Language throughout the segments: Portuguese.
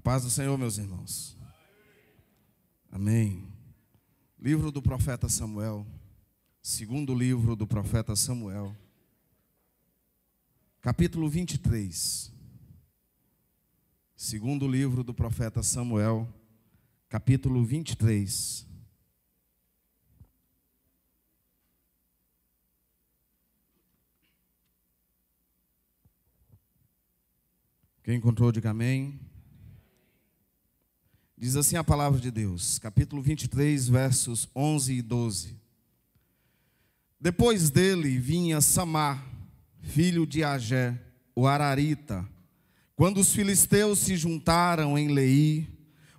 paz do Senhor, meus irmãos. Amém. Livro do profeta Samuel. Segundo livro do profeta Samuel. Capítulo 23. Segundo livro do profeta Samuel. Capítulo 23. Quem encontrou, diga amém. Diz assim a palavra de Deus, capítulo 23, versos 11 e 12. Depois dele vinha Samar, filho de Agé, o Ararita, quando os filisteus se juntaram em Leí,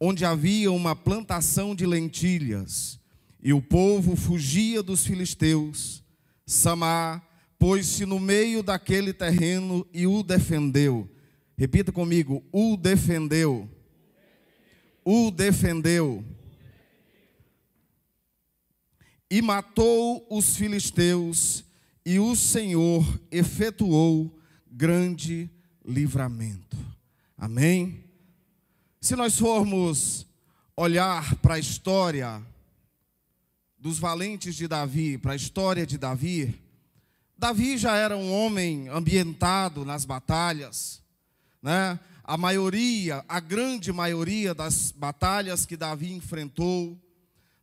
onde havia uma plantação de lentilhas, e o povo fugia dos filisteus, Samar pôs-se no meio daquele terreno e o defendeu. Repita comigo: o defendeu o defendeu e matou os filisteus, e o Senhor efetuou grande livramento. Amém? Se nós formos olhar para a história dos valentes de Davi, para a história de Davi, Davi já era um homem ambientado nas batalhas, né? a maioria, a grande maioria das batalhas que Davi enfrentou,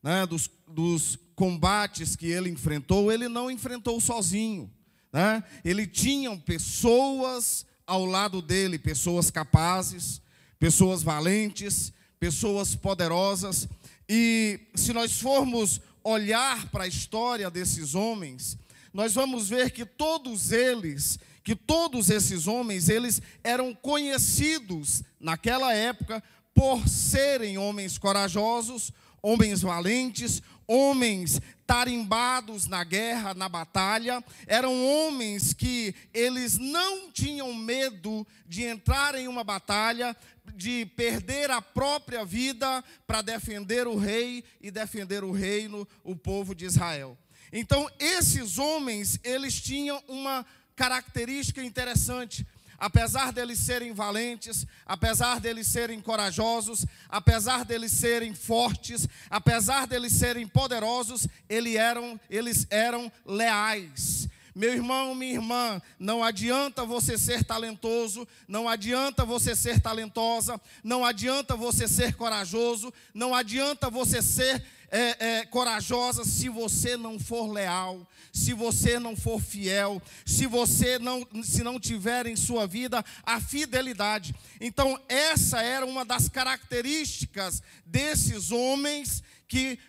né, dos, dos combates que ele enfrentou, ele não enfrentou sozinho. Né? Ele tinha pessoas ao lado dele, pessoas capazes, pessoas valentes, pessoas poderosas. E se nós formos olhar para a história desses homens, nós vamos ver que todos eles, que todos esses homens, eles eram conhecidos naquela época por serem homens corajosos, homens valentes, homens tarimbados na guerra, na batalha, eram homens que eles não tinham medo de entrar em uma batalha, de perder a própria vida para defender o rei e defender o reino, o povo de Israel. Então, esses homens, eles tinham uma característica interessante. Apesar deles serem valentes, apesar deles serem corajosos, apesar deles serem fortes, apesar deles serem poderosos, eles eram, eles eram leais. Meu irmão, minha irmã, não adianta você ser talentoso, não adianta você ser talentosa, não adianta você ser corajoso, não adianta você ser é, é, corajosa se você não for leal, se você não for fiel, se você não, se não tiver em sua vida a fidelidade. Então, essa era uma das características desses homens que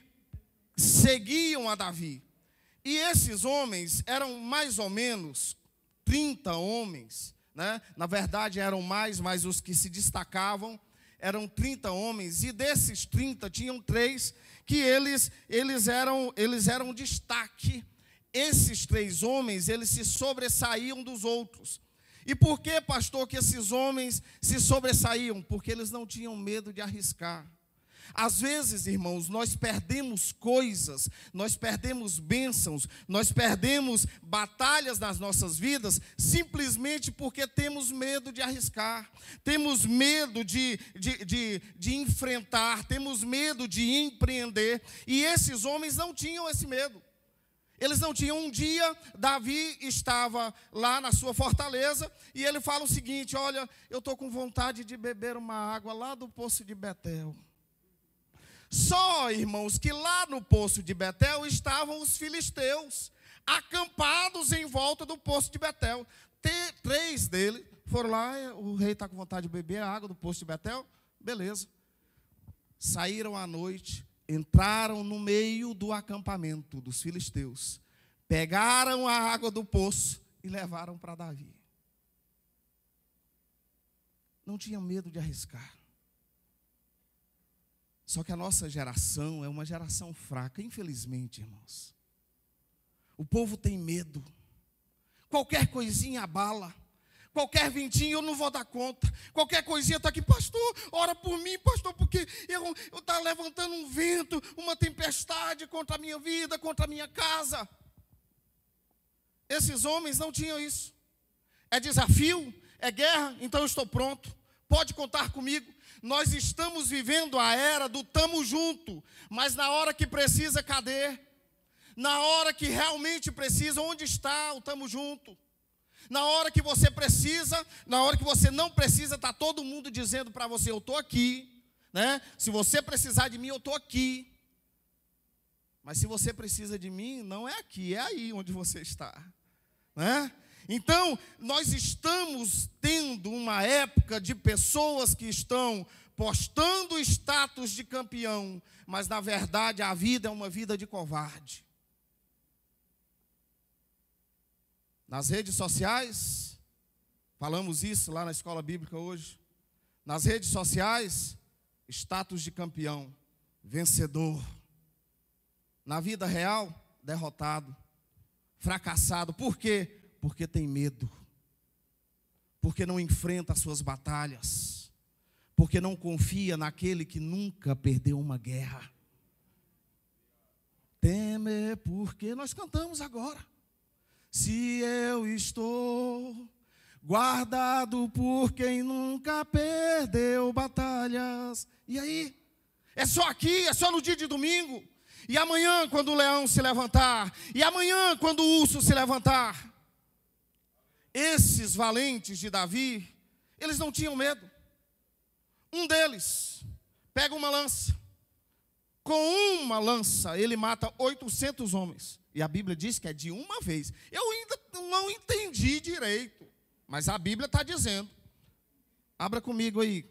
seguiam a Davi. E esses homens eram mais ou menos 30 homens, né? na verdade eram mais, mas os que se destacavam eram 30 homens, e desses 30 tinham três que eles, eles, eram, eles eram destaque. Esses três homens, eles se sobressaíam dos outros. E por que, pastor, que esses homens se sobressaíam? Porque eles não tinham medo de arriscar. Às vezes, irmãos, nós perdemos coisas, nós perdemos bênçãos, nós perdemos batalhas nas nossas vidas simplesmente porque temos medo de arriscar, temos medo de, de, de, de enfrentar, temos medo de empreender. E esses homens não tinham esse medo. Eles não tinham um dia, Davi estava lá na sua fortaleza e ele fala o seguinte: Olha, eu estou com vontade de beber uma água lá do poço de Betel. Só, irmãos, que lá no poço de Betel estavam os filisteus, acampados em volta do poço de Betel. três deles foram lá, é, o rei está com vontade de beber a água do poço de Betel, beleza. Saíram à noite, entraram no meio do acampamento dos filisteus, pegaram a água do poço e levaram para Davi. Não tinha medo de arriscar. Só que a nossa geração é uma geração fraca, infelizmente, irmãos. O povo tem medo. Qualquer coisinha abala. Qualquer ventinho eu não vou dar conta. Qualquer coisinha está aqui, pastor, ora por mim, pastor, porque eu está levantando um vento, uma tempestade contra a minha vida, contra a minha casa. Esses homens não tinham isso. É desafio, é guerra, então eu estou pronto. Pode contar comigo. Nós estamos vivendo a era do tamo junto, mas na hora que precisa, cadê? Na hora que realmente precisa, onde está o tamo junto? Na hora que você precisa, na hora que você não precisa, está todo mundo dizendo para você: eu estou aqui. Né? Se você precisar de mim, eu estou aqui. Mas se você precisa de mim, não é aqui, é aí onde você está. Né? Então, nós estamos tendo uma época de pessoas que estão postando status de campeão, mas na verdade a vida é uma vida de covarde. Nas redes sociais, falamos isso lá na escola bíblica hoje. Nas redes sociais, status de campeão, vencedor. Na vida real, derrotado, fracassado. Por quê? Porque tem medo. Porque não enfrenta as suas batalhas. Porque não confia naquele que nunca perdeu uma guerra. Teme porque nós cantamos agora. Se eu estou guardado por quem nunca perdeu batalhas. E aí? É só aqui, é só no dia de domingo. E amanhã, quando o leão se levantar. E amanhã, quando o urso se levantar. Esses valentes de Davi, eles não tinham medo. Um deles pega uma lança. Com uma lança, ele mata 800 homens. E a Bíblia diz que é de uma vez. Eu ainda não entendi direito, mas a Bíblia está dizendo. Abra comigo aí.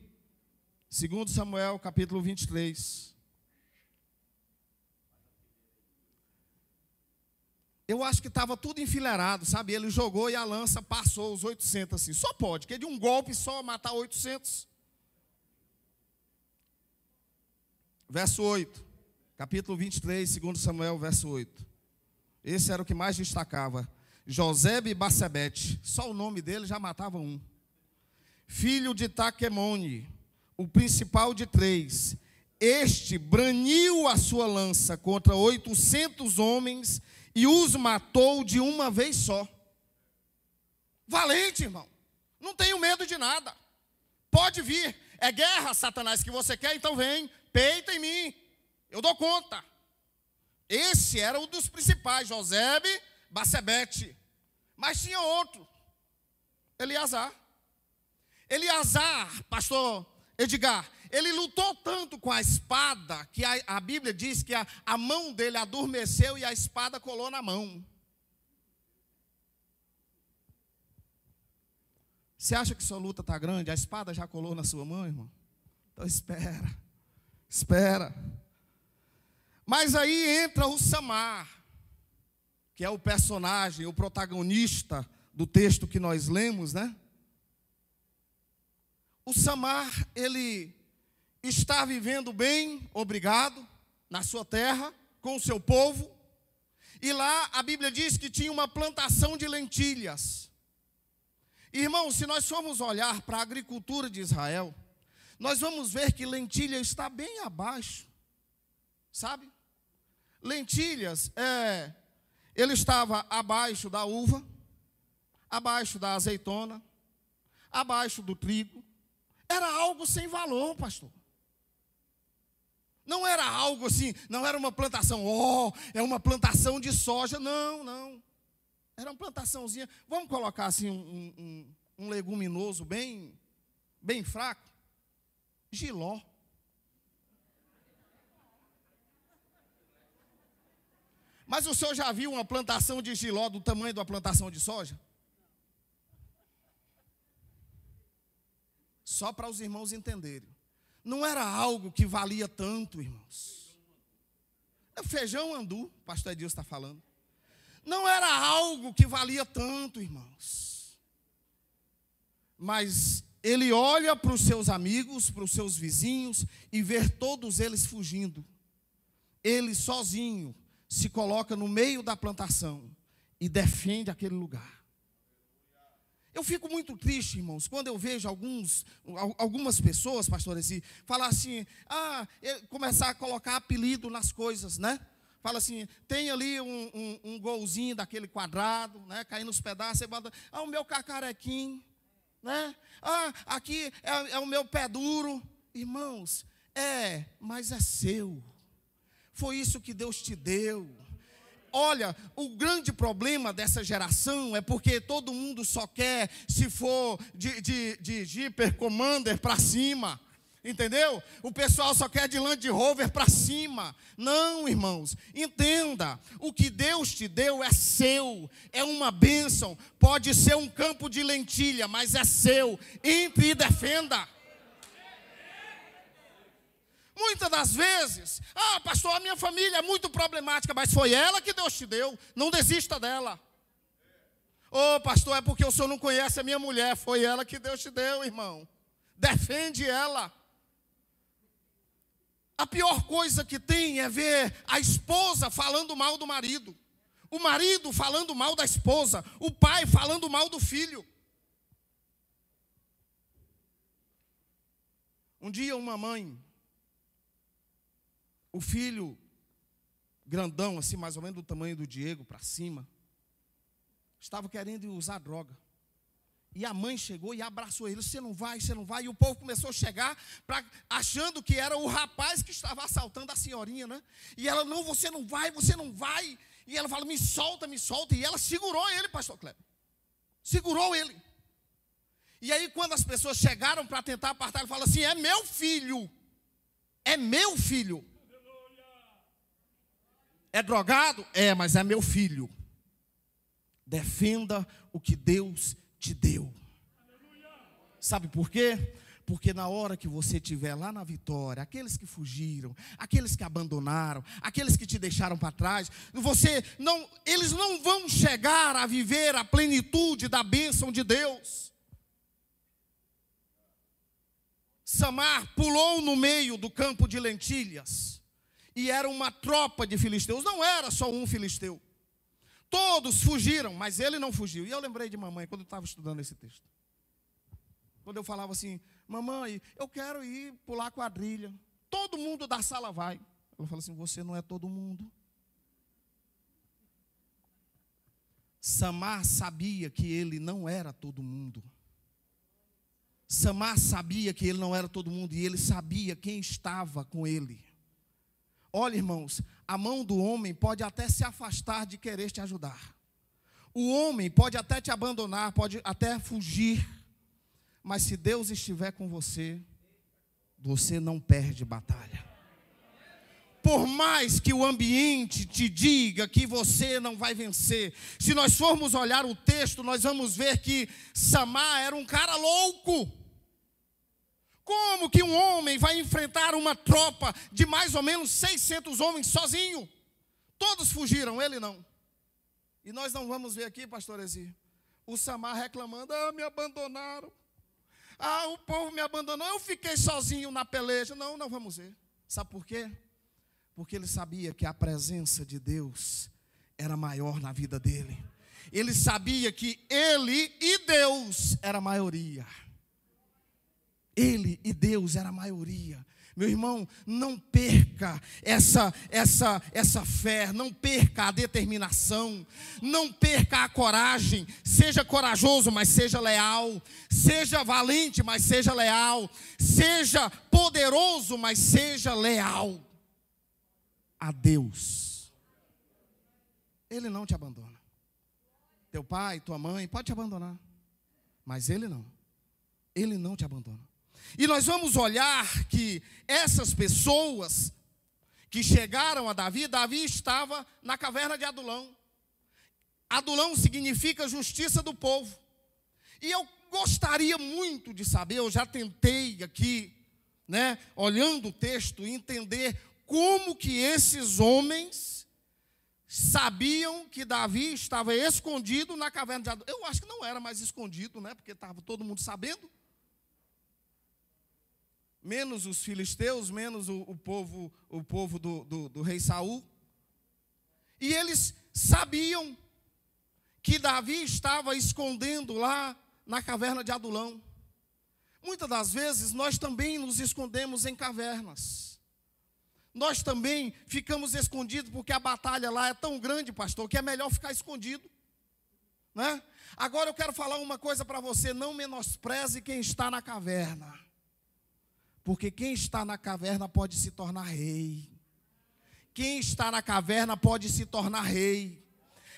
Segundo Samuel, capítulo 23. Eu acho que estava tudo enfileirado, sabe? Ele jogou e a lança passou os 800 assim. Só pode, que de um golpe só matar 800. Verso 8. Capítulo 23, 2 Samuel, verso 8. Esse era o que mais destacava. e Bacebete, só o nome dele já matava um. Filho de Taquemone, o principal de três. Este braniu a sua lança contra 800 homens e os matou de uma vez só. Valente, irmão. Não tenho medo de nada. Pode vir. É guerra, Satanás, que você quer, então vem. Peita em mim. Eu dou conta. Esse era um dos principais, José Bacebete. Mas tinha outro, Eleazar. Eleazar, pastor Edgar, ele lutou tanto com a espada que a, a Bíblia diz que a, a mão dele adormeceu e a espada colou na mão. Você acha que sua luta está grande? A espada já colou na sua mão, irmão? Então espera, espera. Mas aí entra o Samar, que é o personagem, o protagonista do texto que nós lemos, né? O Samar, ele está vivendo bem, obrigado, na sua terra, com o seu povo. E lá a Bíblia diz que tinha uma plantação de lentilhas. Irmão, se nós formos olhar para a agricultura de Israel, nós vamos ver que lentilha está bem abaixo, sabe? Lentilhas, é, ele estava abaixo da uva, abaixo da azeitona, abaixo do trigo. Era algo sem valor, pastor. Não era algo assim, não era uma plantação, oh, é uma plantação de soja. Não, não. Era uma plantaçãozinha. Vamos colocar assim um, um, um leguminoso bem, bem fraco. Giló. Mas o senhor já viu uma plantação de giló do tamanho da plantação de soja? Só para os irmãos entenderem não era algo que valia tanto, irmãos. É feijão andu, o pastor Edilson está falando. Não era algo que valia tanto, irmãos. Mas ele olha para os seus amigos, para os seus vizinhos e vê todos eles fugindo. Ele sozinho se coloca no meio da plantação e defende aquele lugar. Eu fico muito triste, irmãos, quando eu vejo alguns, algumas pessoas, pastor, assim, falar assim, ah, é, começar a colocar apelido nas coisas, né? Fala assim, tem ali um, um, um golzinho daquele quadrado, né? Caindo nos pedaços, você bota, ah, o meu cacarequim, né? Ah, aqui é, é o meu pé duro. Irmãos, é, mas é seu. Foi isso que Deus te deu olha, o grande problema dessa geração é porque todo mundo só quer, se for de, de, de Jeeper Commander para cima. Entendeu? O pessoal só quer de Land Rover para cima. Não, irmãos. Entenda, o que Deus te deu é seu. É uma bênção. Pode ser um campo de lentilha, mas é seu. Entre e defenda. Muitas das vezes, ah, pastor, a minha família é muito problemática, mas foi ela que Deus te deu, não desista dela. Ô, oh, pastor, é porque o senhor não conhece a minha mulher, foi ela que Deus te deu, irmão. Defende ela. A pior coisa que tem é ver a esposa falando mal do marido, o marido falando mal da esposa, o pai falando mal do filho. Um dia, uma mãe o filho grandão, assim, mais ou menos do tamanho do Diego para cima, estava querendo usar droga. E a mãe chegou e abraçou ele. Você não vai, você não vai. E o povo começou a chegar, pra, achando que era o rapaz que estava assaltando a senhorinha, né? E ela, não, você não vai, você não vai. E ela fala, me solta, me solta. E ela segurou ele, pastor Cleber. Segurou ele. E aí, quando as pessoas chegaram para tentar apartar, ele fala assim: é meu filho. É meu filho. É drogado? É, mas é meu filho. Defenda o que Deus te deu. Sabe por quê? Porque na hora que você estiver lá na vitória, aqueles que fugiram, aqueles que abandonaram, aqueles que te deixaram para trás, você não, eles não vão chegar a viver a plenitude da bênção de Deus. Samar pulou no meio do campo de lentilhas e era uma tropa de filisteus, não era só um filisteu. Todos fugiram, mas ele não fugiu. E eu lembrei de mamãe quando eu estava estudando esse texto. Quando eu falava assim, mamãe, eu quero ir pular quadrilha. Todo mundo da sala vai. Ela falou assim: você não é todo mundo. Samar sabia que ele não era todo mundo. Samar sabia que ele não era todo mundo e ele sabia quem estava com ele. Olha, irmãos, a mão do homem pode até se afastar de querer te ajudar. O homem pode até te abandonar, pode até fugir, mas se Deus estiver com você, você não perde batalha. Por mais que o ambiente te diga que você não vai vencer, se nós formos olhar o texto, nós vamos ver que Samar era um cara louco. Como que um homem vai enfrentar uma tropa de mais ou menos 600 homens sozinho? Todos fugiram, ele não. E nós não vamos ver aqui, pastor Ezir, o Samar reclamando: ah, me abandonaram. Ah, o povo me abandonou, eu fiquei sozinho na peleja. Não, não vamos ver. Sabe por quê? Porque ele sabia que a presença de Deus era maior na vida dele. Ele sabia que ele e Deus era a maioria. Ele e Deus era a maioria. Meu irmão, não perca essa, essa, essa fé, não perca a determinação, não perca a coragem. Seja corajoso, mas seja leal. Seja valente, mas seja leal. Seja poderoso, mas seja leal a Deus. Ele não te abandona. Teu pai, tua mãe pode te abandonar, mas ele não. Ele não te abandona. E nós vamos olhar que essas pessoas que chegaram a Davi, Davi estava na caverna de Adulão. Adulão significa justiça do povo. E eu gostaria muito de saber, eu já tentei aqui, né, olhando o texto, entender como que esses homens sabiam que Davi estava escondido na caverna de Adulão. Eu acho que não era mais escondido, né, porque estava todo mundo sabendo menos os filisteus, menos o, o povo, o povo do, do, do rei Saul. E eles sabiam que Davi estava escondendo lá na caverna de Adulão. Muitas das vezes nós também nos escondemos em cavernas. Nós também ficamos escondidos porque a batalha lá é tão grande, pastor, que é melhor ficar escondido. Né? Agora eu quero falar uma coisa para você: não menospreze quem está na caverna. Porque quem está na caverna pode se tornar rei. Quem está na caverna pode se tornar rei.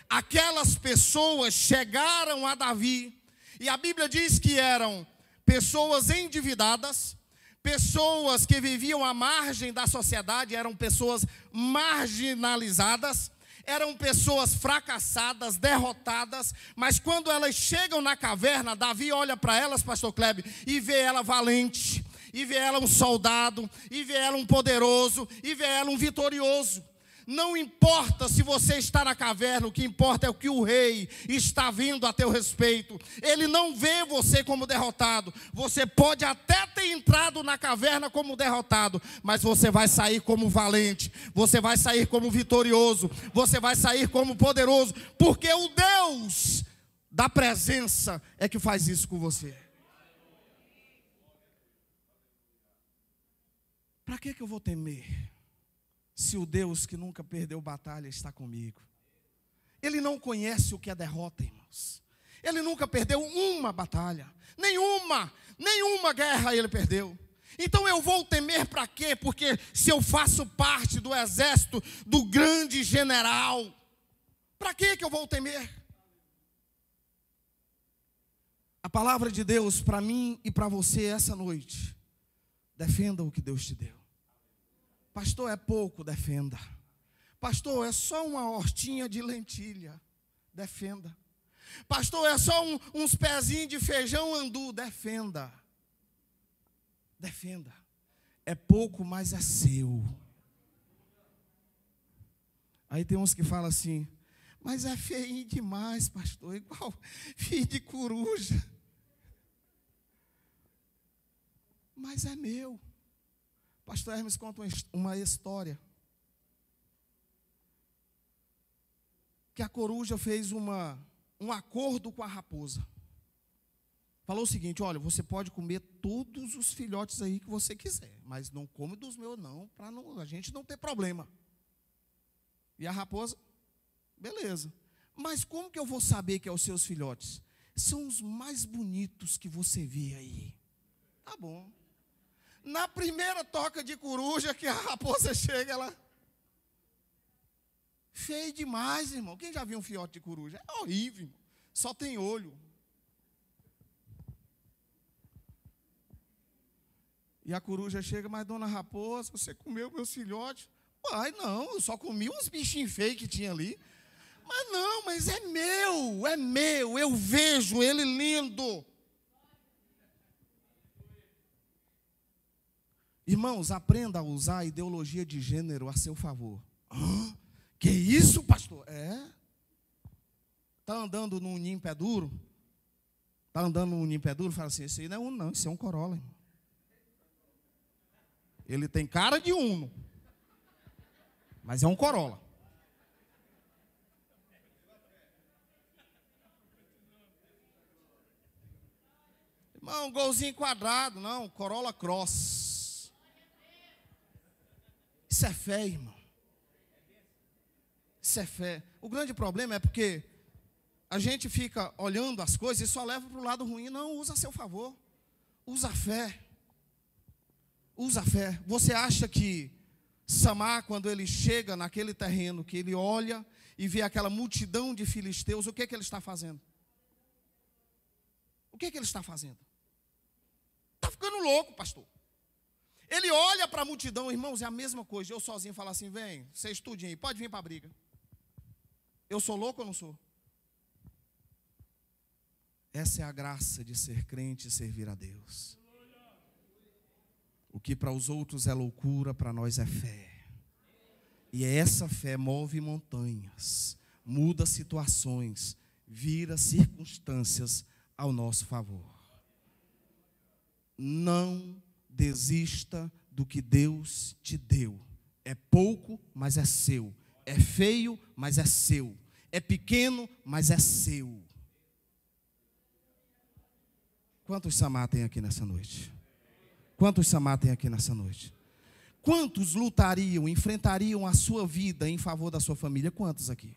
Aquelas pessoas chegaram a Davi, e a Bíblia diz que eram pessoas endividadas, pessoas que viviam à margem da sociedade, eram pessoas marginalizadas, eram pessoas fracassadas, derrotadas, mas quando elas chegam na caverna, Davi olha para elas, pastor Kleber, e vê ela valente e ela um soldado, e ela um poderoso, e ela um vitorioso. Não importa se você está na caverna, o que importa é o que o rei está vindo a teu respeito. Ele não vê você como derrotado. Você pode até ter entrado na caverna como derrotado, mas você vai sair como valente, você vai sair como vitorioso, você vai sair como poderoso, porque o Deus da presença é que faz isso com você. Para que, que eu vou temer? Se o Deus que nunca perdeu batalha está comigo. Ele não conhece o que é derrota, irmãos. Ele nunca perdeu uma batalha, nenhuma, nenhuma guerra ele perdeu. Então eu vou temer para quê? Porque se eu faço parte do exército do grande general, para que que eu vou temer? A palavra de Deus para mim e para você essa noite. Defenda o que Deus te deu. Pastor, é pouco, defenda. Pastor, é só uma hortinha de lentilha, defenda. Pastor, é só um, uns pezinhos de feijão andu, defenda. Defenda. É pouco, mas é seu. Aí tem uns que falam assim, mas é feio demais, pastor, igual filho de coruja. Mas é meu. Pastor Hermes conta uma história. Que a coruja fez uma, um acordo com a raposa. Falou o seguinte: olha, você pode comer todos os filhotes aí que você quiser, mas não come dos meus, não, para a gente não ter problema. E a raposa, beleza. Mas como que eu vou saber que é os seus filhotes? São os mais bonitos que você vê aí. Tá bom. Na primeira toca de coruja que a raposa chega, ela. Feio demais, irmão. Quem já viu um fiote de coruja? É horrível, irmão. Só tem olho. E a coruja chega, mas dona raposa, você comeu meus filhotes? Ai, não, eu só comi uns bichinhos feios que tinha ali. Mas não, mas é meu, é meu, eu vejo ele lindo. Irmãos, aprenda a usar a ideologia de gênero a seu favor. Hã? Que isso, pastor? É? Está andando num ninho pé duro? Está andando num ninho pé duro? Fala assim: esse aí não é um, não, esse é um Corolla. Irmão. Ele tem cara de Uno, mas é um Corolla. Irmão, golzinho quadrado, não, Corolla Cross. Isso é fé, irmão. Isso é fé. O grande problema é porque a gente fica olhando as coisas e só leva para o lado ruim. Não, usa a seu favor. Usa a fé. Usa a fé. Você acha que Samar, quando ele chega naquele terreno, que ele olha e vê aquela multidão de filisteus, o que, é que ele está fazendo? O que, é que ele está fazendo? Está ficando louco, pastor. Ele olha para a multidão, irmãos, é a mesma coisa. Eu sozinho falar assim: vem, você estude, aí, pode vir para a briga. Eu sou louco ou não sou? Essa é a graça de ser crente e servir a Deus. O que para os outros é loucura, para nós é fé. E essa fé move montanhas, muda situações, vira circunstâncias ao nosso favor. Não desista do que Deus te deu. É pouco, mas é seu. É feio, mas é seu. É pequeno, mas é seu. Quantos Samar tem aqui nessa noite? Quantos Samar tem aqui nessa noite? Quantos lutariam, enfrentariam a sua vida em favor da sua família? Quantos aqui?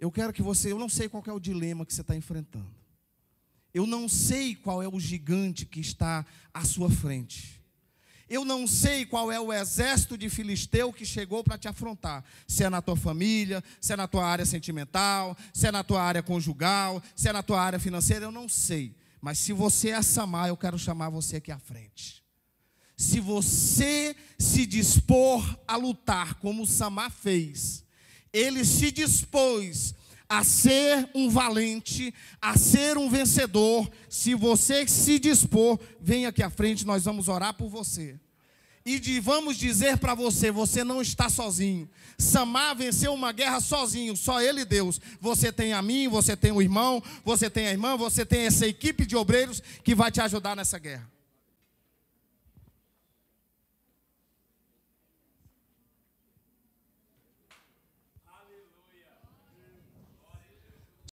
Eu quero que você, eu não sei qual é o dilema que você está enfrentando. Eu não sei qual é o gigante que está à sua frente. Eu não sei qual é o exército de filisteu que chegou para te afrontar. Se é na tua família, se é na tua área sentimental, se é na tua área conjugal, se é na tua área financeira, eu não sei. Mas se você é Samar, eu quero chamar você aqui à frente. Se você se dispor a lutar como Samar fez, ele se dispôs a ser um valente, a ser um vencedor. Se você se dispor, venha aqui à frente, nós vamos orar por você. E de, vamos dizer para você: você não está sozinho. Samar venceu uma guerra sozinho, só ele e Deus. Você tem a mim, você tem o irmão, você tem a irmã, você tem essa equipe de obreiros que vai te ajudar nessa guerra.